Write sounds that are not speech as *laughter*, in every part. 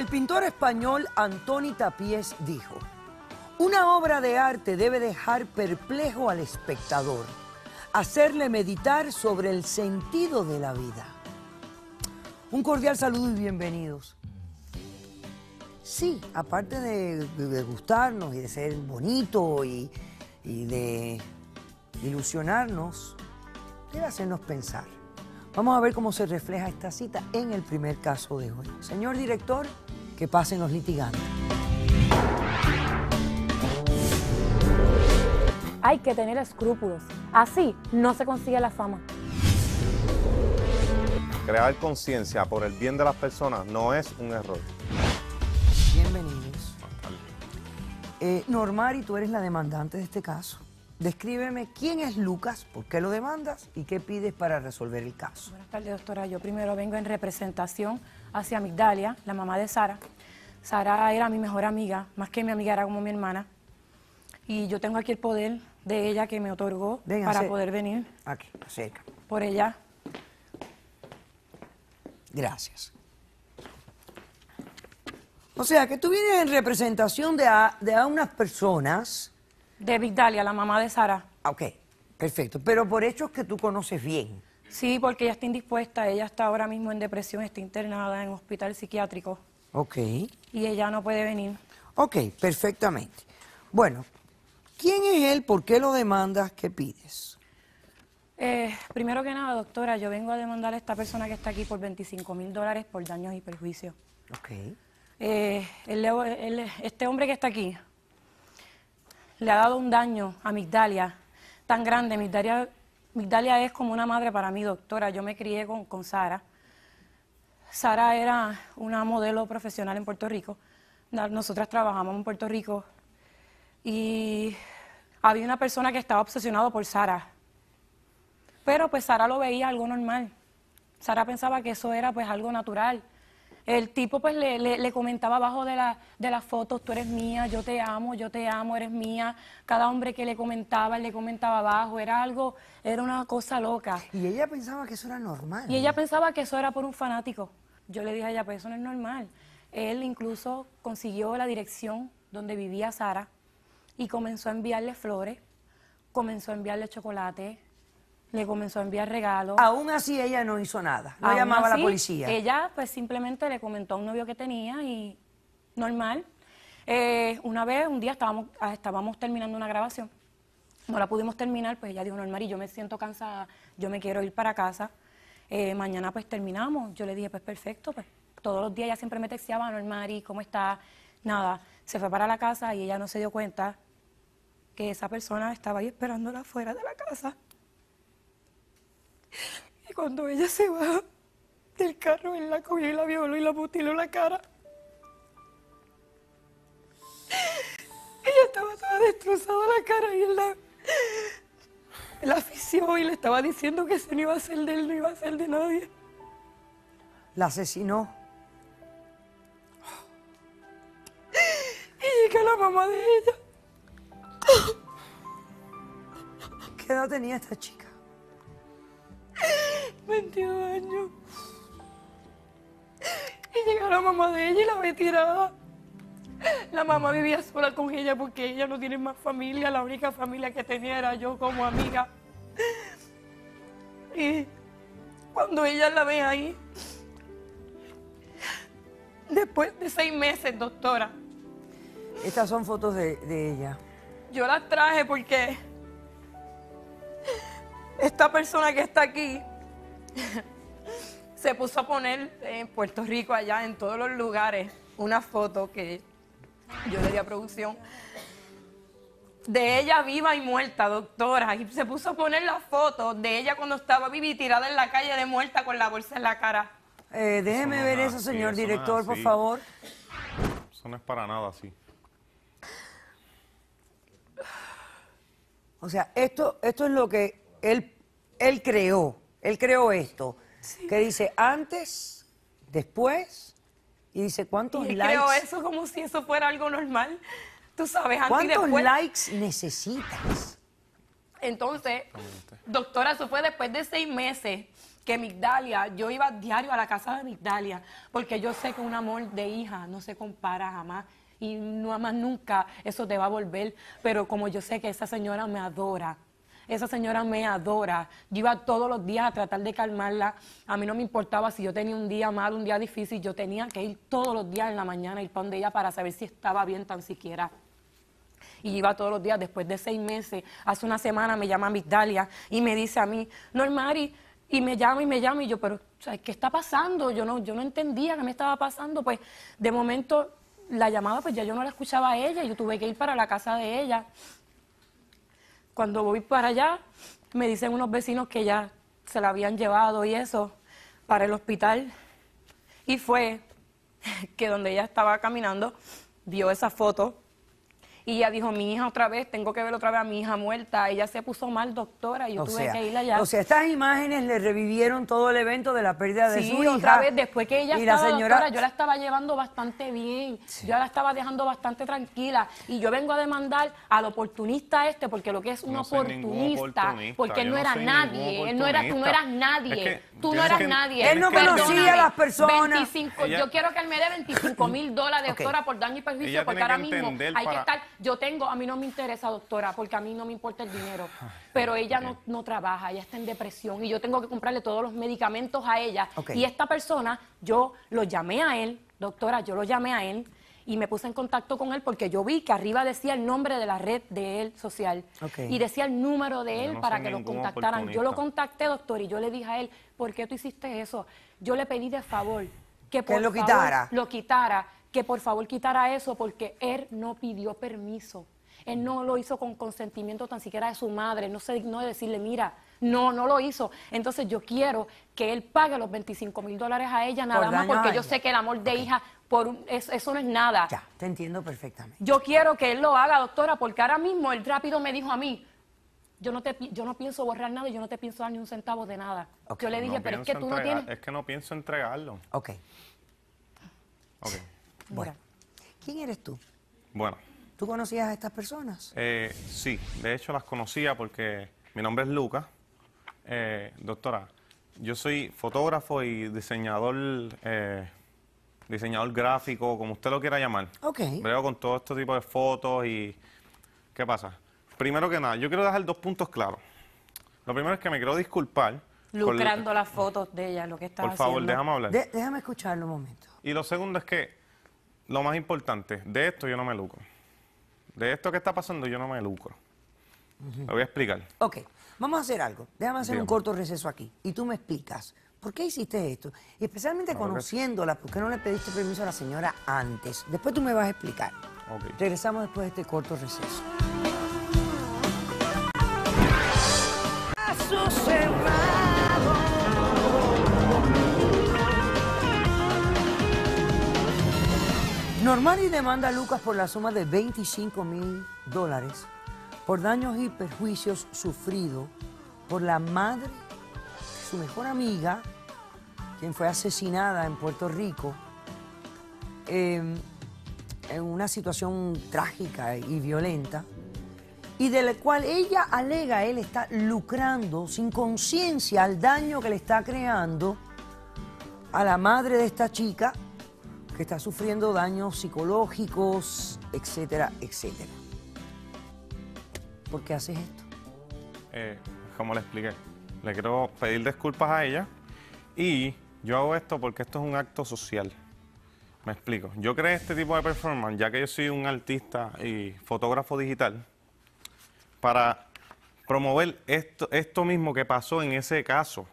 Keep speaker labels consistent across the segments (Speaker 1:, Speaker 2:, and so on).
Speaker 1: El pintor español Antoni Tapiés dijo, una obra de arte debe dejar perplejo al espectador, hacerle meditar sobre el sentido de la vida. Un cordial saludo y bienvenidos. Sí, aparte de, gustarnos y de ser bonito y, y de ilusionarnos, debe hacernos pensar. Vamos a ver cómo se refleja esta cita en el primer caso de hoy. Señor director, que pasen los litigantes.
Speaker 2: Hay que tener escrúpulos. Así no se consigue la fama.
Speaker 3: Crear conciencia por el bien de las personas no es un error.
Speaker 1: Bienvenidos. Eh, Normari, tú eres la demandante de este caso. Descríbeme quién es Lucas, por qué lo demandas y qué pides para resolver el caso. Buenas
Speaker 2: tardes, doctora. Yo primero vengo en representación hacia Migdalia, la mamá de Sara. Sara era mi mejor amiga, más que mi amiga, era como mi hermana. Y yo tengo aquí el poder de ella que me otorgó para poder venir.
Speaker 1: Aquí, acerca. Por ella. Gracias.
Speaker 2: O sea, que tú vienes en
Speaker 1: representación de, de a unas personas
Speaker 2: de Vigdalia, la mamá de Sara.
Speaker 1: Ah, ok, perfecto. Pero por hechos que tú conoces bien.
Speaker 2: Sí, porque ella está indispuesta. Ella está ahora mismo en depresión, está internada en un hospital psiquiátrico. Ok. Y ella no puede venir.
Speaker 1: Ok, perfectamente. Bueno,
Speaker 2: ¿quién es él? ¿Por qué lo demandas?
Speaker 1: ¿Qué pides?
Speaker 2: Eh, primero que nada, doctora, yo vengo a demandar a esta persona que está aquí por 25 mil dólares por daños y perjuicios. Ok. Eh, este hombre que está aquí, le ha dado un daño a Migdalia tan grande. Migdalia, es como una madre para mí, doctora. Yo me crié con, Sara. Sara era una modelo profesional en Puerto Rico. Nosotras trabajamos en Puerto Rico y había una persona que estaba obsesionada por Sara. Pero pues Sara lo veía algo normal. Sara pensaba que eso era pues algo natural. El tipo pues le, comentaba abajo de, las fotos, tú eres mía, yo te amo, yo te amo, eres mía. Cada hombre que le comentaba, él le comentaba abajo, era algo, era una cosa loca.
Speaker 1: Y ella pensaba que eso era normal. Y ella
Speaker 2: pensaba que eso era por un fanático. Yo le dije a ella, pues eso no es normal. Él incluso consiguió la dirección donde vivía Sara y comenzó a enviarle flores, comenzó a enviarle chocolate, le comenzó a enviar regalos. Aún así ella no hizo nada, no llamaba a la policía. Ella pues simplemente le comentó a un novio que tenía y normal. Eh, una vez, un día ah, estábamos, terminando una grabación, no la pudimos terminar, pues ella dijo, normal, y yo me siento cansada, yo me quiero ir para casa, eh, mañana pues terminamos. Yo le dije, pues perfecto, pues todos los días ella siempre me texteaba, Normari, ¿cómo está? Nada, se fue para la casa y ella no se dio cuenta que esa persona estaba ahí esperándola fuera de la casa. Y cuando ella se va del carro, él la cogió y la violó y la mutiló la cara. Ella estaba toda destrozada la cara y él la, la afició y le estaba diciendo que ese no iba a ser de él, no iba a ser de nadie.
Speaker 1: La asesinó. Y llega la mamá de ella. ¿Qué edad tenía esta chica?
Speaker 2: 22 años. Y llega la mamá de ella y la ve tirada. La mamá vivía sola con ella porque ella no tiene más familia. La única familia que tenía era yo como amiga. Y cuando ella la ve ahí, después de seis meses, doctora.
Speaker 1: Estas son fotos de ella.
Speaker 2: Yo las traje porque esta persona que está aquí *laughs* se puso a poner en Puerto Rico, allá en todos los lugares, una foto que yo le di a producción de ella viva y muerta, doctora. Y se puso a poner la foto de ella cuando estaba viva y tirada en la calle de muerta con la bolsa en la cara.
Speaker 1: déjeme ver eso, señor director, por favor.
Speaker 3: Eso no es para nada así.
Speaker 1: O sea, esto, esto es lo que él, él creó. Él creó esto, que dice antes, después, y dice cuántos likes. Creo eso
Speaker 2: como si eso fuera algo normal. Tú sabes, antes ¿Cuántos y
Speaker 1: likes necesitas?
Speaker 2: Entonces, doctora, eso fue después de seis meses que Migdalia, yo iba diario a la casa de Migdalia, porque yo sé que un amor de hija no se compara jamás y no más nunca eso te va a volver. Pero como yo sé que esa señora me adora, esa señora me adora. Yo iba todos los días a tratar de calmarla. A mí no me importaba si yo tenía un día mal un día difícil. Yo tenía que ir todos los días en la mañana, ir PARA de ella para saber si estaba bien tan siquiera. Y iba todos los días, después de seis meses, hace una semana me llama Migdalia y me dice a mí, Mari y me llama y me llama y yo, pero, ¿qué está pasando? Yo no, yo no entendía qué me estaba pasando. Pues de momento la llamaba pues ya yo no la escuchaba a ella, yo tuve que ir para la casa de ella. Cuando voy para allá, me dicen unos vecinos que ya se la habían llevado y eso para el hospital. Y fue *laughs* que donde ella estaba caminando, vio esa foto y ella dijo, mi hija otra vez, tengo que ver otra vez a mi hija muerta. Ella se puso mal, doctora, yo tuve que ir allá. O sea, estas
Speaker 1: imágenes le revivieron todo el evento de la pérdida de su hija. otra vez,
Speaker 2: después que ella estaba, Doctora, yo la estaba llevando bastante bien, yo la estaba dejando bastante tranquila. Y yo vengo a demandar al oportunista este, porque lo que es un oportunista, porque él no, era nadie, él no era, tú no eras nadie, tú no eras nadie. Él no conocía a las personas. yo quiero que él me dé 25 mil dólares, doctora, por daño y perjuicio, porque ahora mismo hay que estar yo tengo, a mí no me interesa, doctora, porque a mí no me importa el dinero, pero ella no, trabaja, ella está en depresión y yo tengo que comprarle todos los medicamentos a ella. Y esta persona, yo lo llamé a él, doctora, yo lo llamé a él y me puse en contacto con él porque yo vi que arriba decía el nombre de la red de él social y decía el número de él para que lo contactaran. Yo lo contacté, doctor, y yo le dije a él, ¿por qué tú hiciste eso? Yo le pedí de favor que por Lo quitara que por favor quitara eso porque él no pidió permiso. Él no lo hizo con consentimiento tan siquiera de su madre, no se dignó de decirle, mira, no, no lo hizo. Entonces yo quiero que él pague los 25 mil dólares a ella nada más porque yo sé que el amor de hija, por eso, no es nada. Ya,
Speaker 1: te entiendo perfectamente.
Speaker 2: Yo quiero que él lo haga, doctora, porque ahora mismo él rápido me dijo a mí, yo no, te, yo no pienso borrar nada y yo no te pienso dar ni un centavo de nada. Yo le dije, pero es que tú no tienes...
Speaker 3: Es que no pienso entregarlo. Ok.
Speaker 2: Ok. Bueno. ¿Quién eres tú?
Speaker 3: Bueno.
Speaker 1: ¿Tú conocías a estas personas?
Speaker 3: Eh, sí, de hecho las conocía porque mi nombre es Lucas. Eh, doctora, yo soy fotógrafo y diseñador, eh, diseñador gráfico, como usted lo quiera llamar. Ok. Veo con todo este tipo de fotos y... ¿Qué pasa? Primero que nada, yo quiero dejar dos puntos claros. Lo primero es que me quiero disculpar. Lucrando
Speaker 2: las fotos de ella, lo que está haciendo. Por favor, déjame hablar. déjame escucharlo un momento.
Speaker 3: Y lo segundo es que lo más importante, de esto yo no me lucro. De esto que está pasando yo no me lucro. Lo voy a explicar.
Speaker 1: Ok, vamos a hacer algo. Déjame hacer un corto receso aquí y tú me explicas. ¿Por qué hiciste esto? Y especialmente conociéndola, ¿por qué no le pediste permiso a la señora antes? Después tú me vas a explicar. Regresamos después de este corto receso. y demanda a Lucas por la suma de 25 mil dólares por daños y perjuicios sufridos por la madre su mejor amiga, quien fue asesinada en Puerto Rico, em, en una situación trágica y violenta, y de la cual ella alega él está lucrando sin conciencia al daño que le está creando a la madre de esta chica que está sufriendo daños psicológicos, etcétera, etcétera. ¿Por qué haces esto?
Speaker 3: Eh, como le expliqué, le quiero pedir disculpas a ella y yo hago esto porque esto es un acto social. Me explico. Yo creé este tipo de performance, ya que yo soy un artista y fotógrafo digital, para promover esto, esto mismo que pasó en ese caso.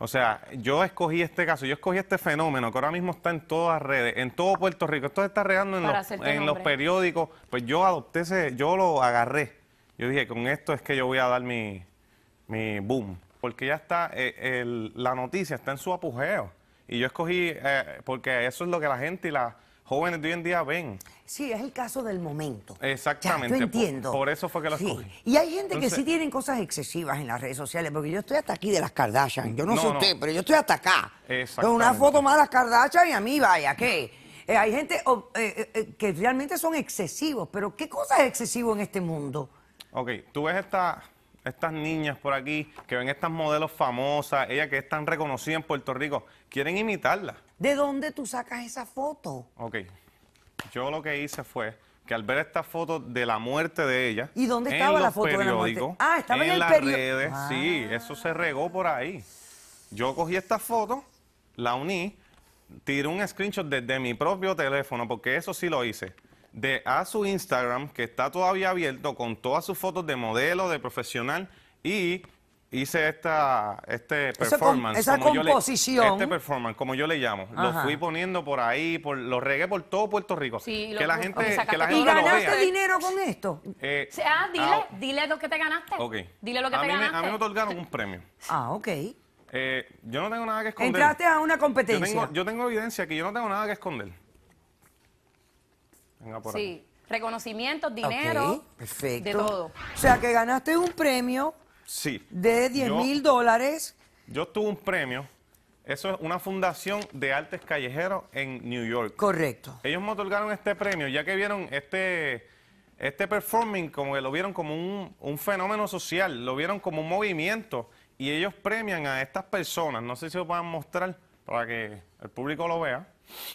Speaker 3: O sea, yo escogí este caso, yo escogí este fenómeno que ahora mismo está en todas redes, en todo Puerto Rico. Esto se está regando en, los, periódicos. Pues yo adopté ese, yo lo agarré. Yo dije, con esto es que yo voy a dar mi, boom. Porque ya está, eh, la noticia está en su apogeo. Y yo escogí, eh, porque eso es lo que la gente y la jóvenes de hoy en día ven.
Speaker 1: Sí, es el caso del momento.
Speaker 3: Exactamente. yo entiendo. Por, eso fue que las
Speaker 1: Y hay gente que sí tienen cosas excesivas en las redes sociales, porque yo estoy hasta aquí de las Kardashian. Yo no, soy usted, pero yo estoy hasta acá.
Speaker 3: Exactamente. una
Speaker 1: foto más de las Kardashian y a mí vaya, ¿qué? Eh, hay gente oh, eh, eh, que realmente son excesivos, pero ¿qué cosa es excesivo en este mundo?
Speaker 3: Ok, tú ves esta estas niñas por aquí que ven estas modelos famosas, ELLA que están RECONOCIDA en Puerto Rico, quieren IMITARLA.
Speaker 1: ¿De dónde tú sacas esa foto?
Speaker 3: Ok, yo lo que hice fue que al ver esta foto de la muerte de ella... ¿Y dónde estaba la foto de la muerte? Ah, estaba en, las redes, sí, ah. eso se regó por ahí. Yo cogí esta foto, la uní, tiré un screenshot desde mi propio teléfono, porque eso sí lo hice de, a su Instagram, que está todavía abierto, con todas sus fotos de modelo, de profesional, y hice esta este performance. Esa, composición. este performance, como yo le llamo. Lo fui poniendo por ahí, por, lo regué por todo Puerto Rico. Sí, que, la gente, que, la gente, ¿Y ganaste
Speaker 2: dinero con esto?
Speaker 3: Eh, dile, ah,
Speaker 2: dile lo que te ganaste. Dile lo que te ganaste.
Speaker 3: a mí me otorgaron un premio. Ah, ok. Eh, yo no tengo nada que esconder. Entraste a una competencia. yo tengo evidencia que yo no tengo nada que esconder sí.
Speaker 2: Reconocimientos,
Speaker 1: dinero,
Speaker 3: de todo.
Speaker 2: O sea, que ganaste un premio
Speaker 3: sí. de 10 mil
Speaker 1: dólares.
Speaker 3: Yo tuve un premio. Eso es una fundación de artes callejeros en New York. Correcto. Ellos me otorgaron este premio, ya que vieron este, este performing, como que lo vieron como un, un fenómeno social, lo vieron como un movimiento. Y ellos premian a estas personas. No sé si lo puedan mostrar para que el público lo vea.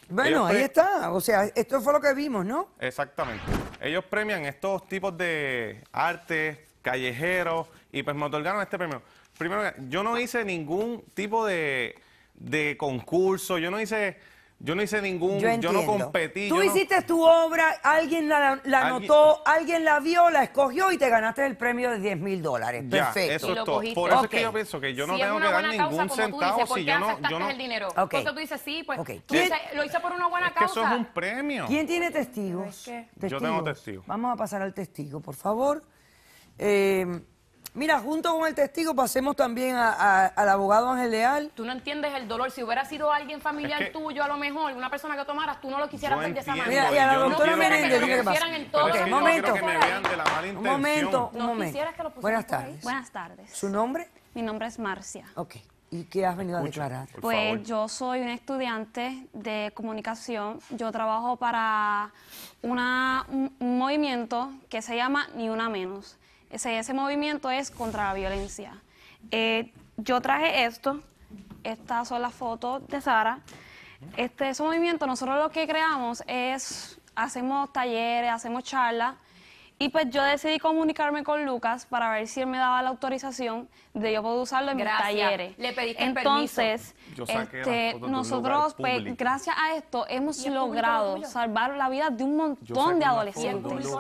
Speaker 3: Bueno, ahí
Speaker 1: está. O sea, esto fue lo que vimos, ¿no?
Speaker 3: Exactamente. Ellos premian estos tipos de artes, callejeros, y pues me otorgaron este premio. Primero, yo no hice ningún tipo de, de concurso, yo no hice yo no hice ningún, yo, no competí. Tú
Speaker 1: hiciste tu obra, alguien la, la ¿Alguien? notó, alguien la vio, la escogió y te ganaste el premio de 10 mil dólares. Perfecto. Eso es todo. Por eso es que yo pienso que yo no tengo que dar ningún centavo si yo no. Yo no... el dinero? Okay. Entonces tú
Speaker 3: dices, sí, pues
Speaker 2: lo hice por una buena es causa. eso es un
Speaker 3: premio. ¿Quién
Speaker 2: tiene
Speaker 1: testigos? testigos? Yo tengo testigos. Vamos a pasar al testigo, por favor. Eh, Mira, junto con el testigo pasemos también a, al abogado Ángel Leal.
Speaker 2: Tú no entiendes el dolor. Si hubiera sido alguien familiar tuyo, a lo mejor, una persona que tomaras, tú no lo quisieras hacer de esa manera. Mira,
Speaker 3: y a la doctora Menéndez, qué pasa. momento. Un momento, un momento. Buenas tardes. Buenas
Speaker 4: tardes. ¿Su nombre? Mi nombre es Marcia. Ok. ¿Y qué has venido a declarar? Pues yo soy un estudiante de comunicación. Yo trabajo para una, un movimiento que se llama Ni Una Menos. Ese, movimiento es contra la violencia. Eh, yo traje esto, estas son las fotos de Sara. Este, ese movimiento nosotros lo que creamos es, hacemos talleres, hacemos charlas y pues yo decidí comunicarme con Lucas para ver si él me daba la autorización de yo poder usarlo en mis talleres. Le pediste Entonces, permiso. Este, nosotros, pues, gracias a esto, hemos logrado salvar la vida de un montón de adolescentes.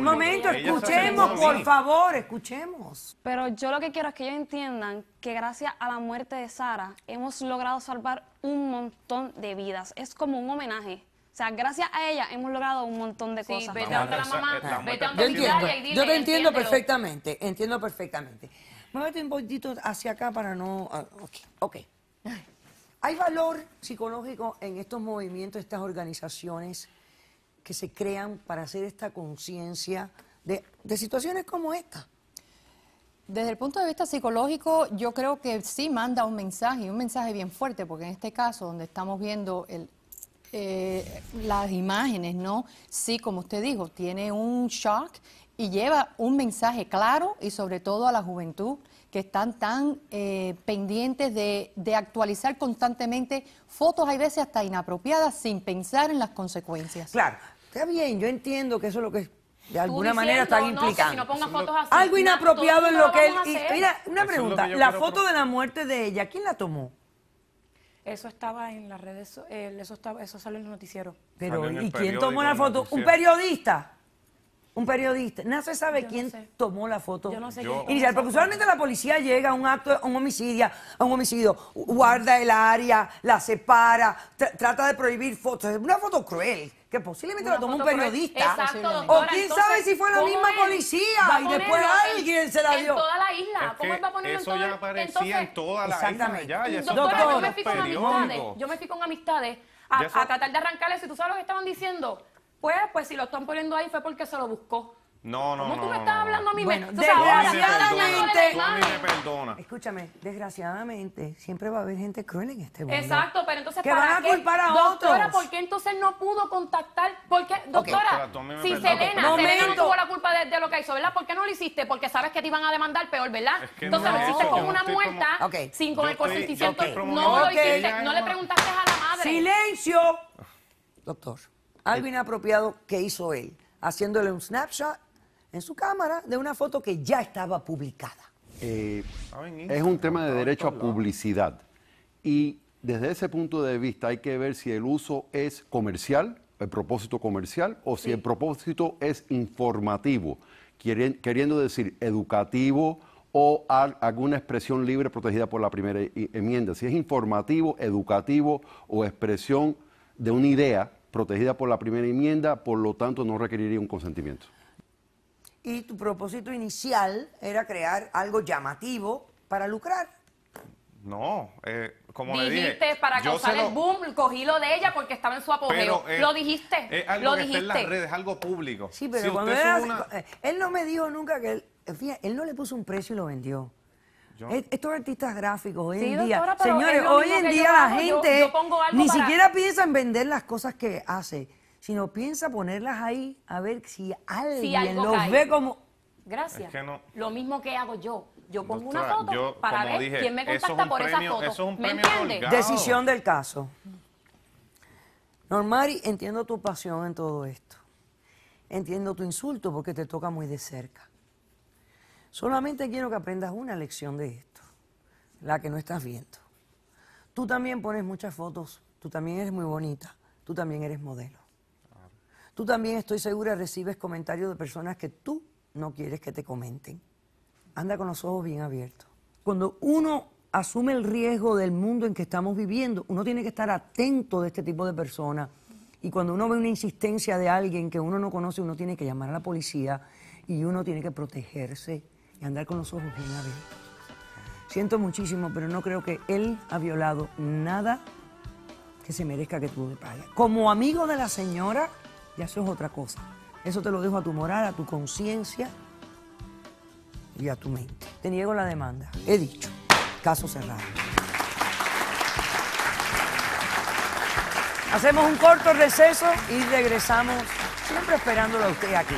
Speaker 4: momento, escuchemos, por favor, escuchemos. Pero yo lo que quiero es que ellos entiendan que gracias a la muerte de Sara hemos logrado salvar un montón de vidas. Es como un homenaje. O sea, gracias a ella hemos logrado un montón de cosas. vete a la
Speaker 1: mamá, eh, vete a yo, entiendo, yo te entiendo perfectamente, entiendo perfectamente. Muévete un poquito hacia acá para no... Ah, ok, ok. Hay valor psicológico en estos movimientos, estas organizaciones que se crean para hacer esta conciencia de, de situaciones como esta. Desde el punto de vista
Speaker 2: psicológico, yo creo que sí manda un mensaje, un mensaje bien fuerte, porque en este caso, donde estamos viendo el, eh, las imágenes, ¿no? Sí, como usted dijo, tiene un shock y lleva un mensaje claro y sobre todo a la juventud que están tan eh, pendientes de, de, actualizar constantemente fotos,
Speaker 1: hay veces hasta inapropiadas, sin pensar en las consecuencias. Claro, está bien, yo entiendo que eso es lo que de alguna manera están implicando. Algo inapropiado en lo que él... mira, una pregunta, la foto de la muerte de ella, ¿quién la tomó?
Speaker 2: Eso estaba en las redes, eh, eso, estaba, eso salió en los noticieros.
Speaker 1: Pero, ¿y quién tomó la foto? ¿Un periodista? Un periodista. No se sabe quién tomó la foto. Inicial, porque usualmente la policía llega a un acto, a un homicidio, a un homicidio, guarda el área, la separa, trata de prohibir fotos. Es una foto cruel que posiblemente lo tomó un periodista. Exacto, o quién sabe si fue la misma policía y después alguien se la dio. En toda la isla. ¿Cómo va
Speaker 2: a eso en ya aparecía en toda
Speaker 3: la isla. Ya, yo me fui con amistades. Yo me
Speaker 2: fui con amistades a, tratar de arrancarle. Si tú sabes lo que estaban diciendo, pues, pues si lo están poniendo ahí fue porque se lo buscó.
Speaker 3: No, no, ¿Cómo no. tú me estás hablando a mí? Bueno, Entonces, desgraciadamente. Ahora,
Speaker 1: perdona. Escúchame, desgraciadamente, siempre va a haber gente cruel en este mundo. Exacto,
Speaker 2: pero entonces. Que ¿para van a culpar a doctora, otros. ¿por qué entonces no pudo contactar? ¿Por qué, doctora? Doctora, si Selena, Selena no tuvo la culpa de, de lo que hizo, ¿verdad? ¿Por qué no lo hiciste? Porque sabes que te iban a demandar peor, ¿verdad? entonces lo hiciste como con una muerta, sin con el consentimiento. No lo hiciste, no le preguntaste a la madre.
Speaker 1: ¡Silencio! Ah. Doctor, algo inapropiado que hizo él, haciéndole un snapshot en su cámara de una foto que ya estaba publicada.
Speaker 4: Eh,
Speaker 3: ah, es un
Speaker 4: tema de ah, derecho a publicidad. Y desde ese punto de vista hay que ver si el uso es comercial, el propósito comercial, o si el propósito es informativo, queriendo decir educativo o alguna expresión libre protegida por la primera e-, enmienda. Si es informativo, educativo o expresión de una idea protegida por la primera enmienda, por lo tanto no requeriría un
Speaker 3: consentimiento
Speaker 1: y tu propósito inicial era crear algo llamativo
Speaker 2: para lucrar.
Speaker 3: No, eh, como le dije. Dijiste para causar el
Speaker 2: boom, cogí lo de ella porque estaba en su apogeo. Eh, lo dijiste. lo
Speaker 3: dijiste. en las redes, algo público. Sí, pero cuando eh,
Speaker 1: él no me dijo nunca que él, eh, fíjate, él no le puso un precio y lo vendió. Estos artistas gráficos hoy en día, señores, hoy en día la gente ni siquiera piensa en vender las cosas que hace sino piensa ponerlas ahí a ver si
Speaker 2: alguien los ve como... Gracias. Lo mismo que hago yo. Yo pongo una foto para ver quién me contacta por esas esa ¿Me entiendes? Decisión
Speaker 1: del caso. Normari, entiendo tu pasión en todo esto. Entiendo tu insulto porque te toca muy de cerca. Solamente quiero que aprendas una lección de esto, la que no estás viendo. Tú también pones muchas fotos, tú también eres muy bonita, tú también eres modelo. Tú también estoy segura recibes comentarios de personas que tú no quieres que te comenten. Anda con los ojos bien abiertos. Cuando uno asume el riesgo del mundo en que estamos viviendo, uno tiene que estar atento de este tipo de personas. Y cuando uno ve una insistencia de alguien que uno no conoce, uno tiene que llamar a la policía y uno tiene que protegerse y andar con los ojos bien abiertos. Siento muchísimo, pero no creo que él ha violado nada que se merezca que tú le pagues. Como amigo de la señora, ya eso es otra cosa. Eso te lo dejo a tu moral, a tu conciencia y a tu mente. Te niego la demanda. He dicho, caso cerrado. Hacemos un corto receso y regresamos, siempre esperándolo a usted aquí.